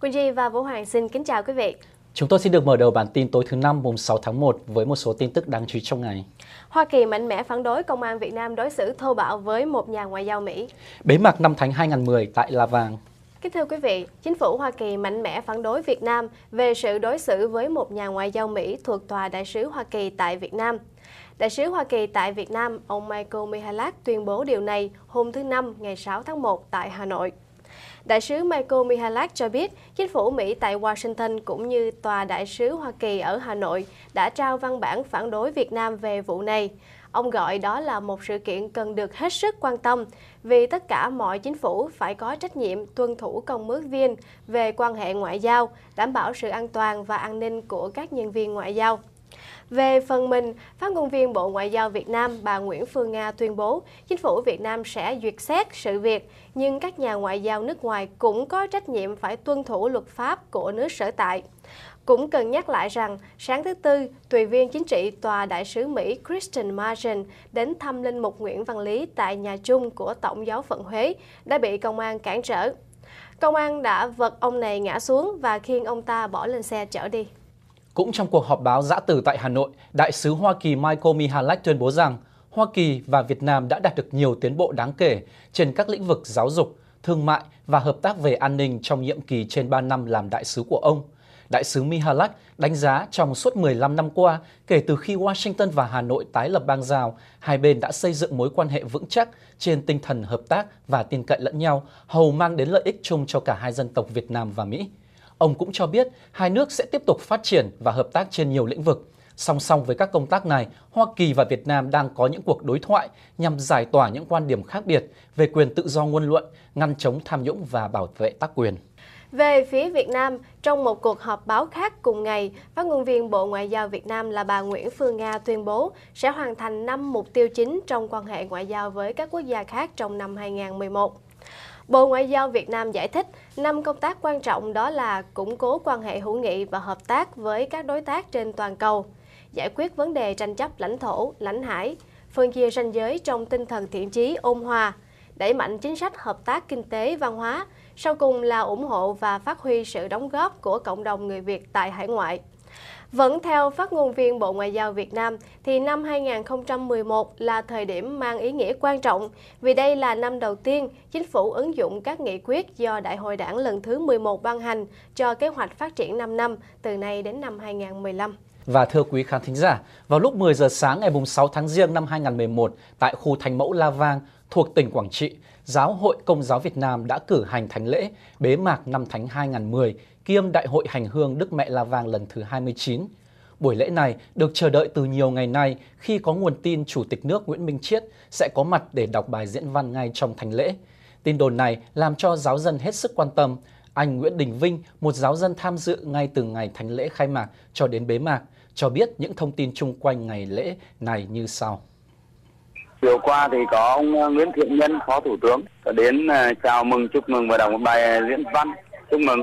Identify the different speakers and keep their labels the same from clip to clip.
Speaker 1: Quỳnh Di và Vũ Hoàng xin kính chào quý vị.
Speaker 2: Chúng tôi xin được mở đầu bản tin tối thứ năm mùng 6 tháng 1 với một số tin tức đáng chú ý trong ngày.
Speaker 1: Hoa Kỳ mạnh mẽ phản đối công an Việt Nam đối xử thô bạo với một nhà ngoại giao Mỹ.
Speaker 2: Bế mạc năm tháng 2010 tại La Vàng.
Speaker 1: Kính thưa quý vị, chính phủ Hoa Kỳ mạnh mẽ phản đối Việt Nam về sự đối xử với một nhà ngoại giao Mỹ thuộc tòa đại sứ Hoa Kỳ tại Việt Nam. Đại sứ Hoa Kỳ tại Việt Nam, ông Michael Michalak tuyên bố điều này hôm thứ Năm ngày 6 tháng 1 tại Hà Nội. Đại sứ Michael Mihalak cho biết, chính phủ Mỹ tại Washington cũng như tòa đại sứ Hoa Kỳ ở Hà Nội đã trao văn bản phản đối Việt Nam về vụ này. Ông gọi đó là một sự kiện cần được hết sức quan tâm vì tất cả mọi chính phủ phải có trách nhiệm tuân thủ công ước viên về quan hệ ngoại giao, đảm bảo sự an toàn và an ninh của các nhân viên ngoại giao. Về phần mình, phát ngôn viên Bộ Ngoại giao Việt Nam bà Nguyễn Phương Nga tuyên bố chính phủ Việt Nam sẽ duyệt xét sự việc, nhưng các nhà ngoại giao nước ngoài cũng có trách nhiệm phải tuân thủ luật pháp của nước sở tại. Cũng cần nhắc lại rằng, sáng thứ Tư, tùy viên chính trị Tòa Đại sứ Mỹ Christian Margen đến thăm Linh Mục Nguyễn Văn Lý tại nhà chung của Tổng giáo phận Huế đã bị công an cản trở. Công an đã vật ông này ngã xuống và khiêng ông ta bỏ lên xe chở đi. Cũng
Speaker 2: trong cuộc họp báo giã từ tại Hà Nội, Đại sứ Hoa Kỳ Michael Mihalik tuyên bố rằng Hoa Kỳ và Việt Nam đã đạt được nhiều tiến bộ đáng kể trên các lĩnh vực giáo dục, thương mại và hợp tác về an ninh trong nhiệm kỳ trên 3 năm làm đại sứ của ông. Đại sứ Mihalak đánh giá trong suốt 15 năm qua, kể từ khi Washington và Hà Nội tái lập bang giao, hai bên đã xây dựng mối quan hệ vững chắc trên tinh thần hợp tác và tin cậy lẫn nhau, hầu mang đến lợi ích chung cho cả hai dân tộc Việt Nam và Mỹ ông cũng cho biết hai nước sẽ tiếp tục phát triển và hợp tác trên nhiều lĩnh vực. Song song với các công tác này, Hoa Kỳ và Việt Nam đang có những cuộc đối thoại nhằm giải tỏa những quan điểm khác biệt về quyền tự do ngôn luận, ngăn chống tham nhũng và bảo vệ tác quyền.
Speaker 1: Về phía Việt Nam, trong một cuộc họp báo khác cùng ngày, phát ngôn viên Bộ Ngoại giao Việt Nam là bà Nguyễn Phương Nga tuyên bố sẽ hoàn thành 5 mục tiêu chính trong quan hệ ngoại giao với các quốc gia khác trong năm 2011. Bộ Ngoại giao Việt Nam giải thích năm công tác quan trọng đó là củng cố quan hệ hữu nghị và hợp tác với các đối tác trên toàn cầu, giải quyết vấn đề tranh chấp lãnh thổ, lãnh hải, phân chia ranh giới trong tinh thần thiện chí ôn hòa, đẩy mạnh chính sách hợp tác kinh tế văn hóa, sau cùng là ủng hộ và phát huy sự đóng góp của cộng đồng người Việt tại hải ngoại. Vẫn theo phát ngôn viên Bộ Ngoại giao Việt Nam, thì năm 2011 là thời điểm mang ý nghĩa quan trọng vì đây là năm đầu tiên chính phủ ứng dụng các nghị quyết do Đại hội đảng lần thứ 11 ban hành cho kế hoạch phát triển 5 năm từ nay đến năm 2015.
Speaker 2: Và thưa quý khán thính giả, vào lúc 10 giờ sáng ngày 6 tháng riêng năm 2011 tại khu Thành Mẫu La Vang thuộc tỉnh Quảng Trị, Giáo hội Công giáo Việt Nam đã cử hành thánh lễ bế mạc năm Thánh 2010 kiêm Đại hội Hành hương Đức Mẹ La Vàng lần thứ 29. Buổi lễ này được chờ đợi từ nhiều ngày nay khi có nguồn tin Chủ tịch nước Nguyễn Minh Chiết sẽ có mặt để đọc bài diễn văn ngay trong thánh lễ. Tin đồn này làm cho giáo dân hết sức quan tâm. Anh Nguyễn Đình Vinh, một giáo dân tham dự ngay từ ngày thánh lễ khai mạc cho đến bế mạc, cho biết những thông tin chung quanh ngày lễ này như sau.
Speaker 3: Chiều qua thì có ông ờ, Nguyễn Thiện Nhân, Phó Thủ tướng đã đến ờ, chào mừng, chúc mừng và đọc một bài ờ, diễn văn chúc mừng.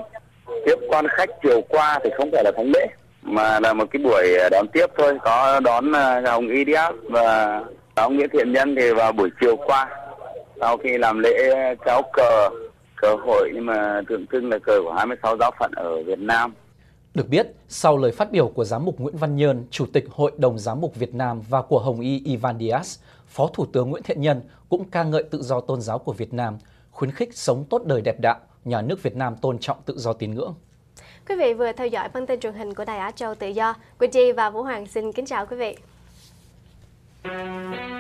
Speaker 3: Tiếp quan khách chiều qua thì không phải là thánh lễ mà là một cái buổi đón tiếp thôi, có đón ông Idias và ông Nguyễn Thiện Nhân thì vào buổi chiều qua sau khi làm lễ tráo cờ cờ hội nhưng mà tượng trưng là cờ của 26 giáo phận ở Việt Nam
Speaker 2: được biết, sau lời phát biểu của Giám mục Nguyễn Văn Nhơn, Chủ tịch Hội đồng Giám mục Việt Nam và của Hồng Y Ivan Dias Phó Thủ tướng Nguyễn Thiện Nhân cũng ca ngợi tự do tôn giáo của Việt Nam, khuyến khích sống tốt đời đẹp đạo, nhà nước Việt Nam tôn trọng tự do tín ngưỡng.
Speaker 1: Quý vị vừa theo dõi bản tin truyền hình của Đài Á Châu Tự Do. Quỳnh Chi và Vũ Hoàng xin kính chào quý vị.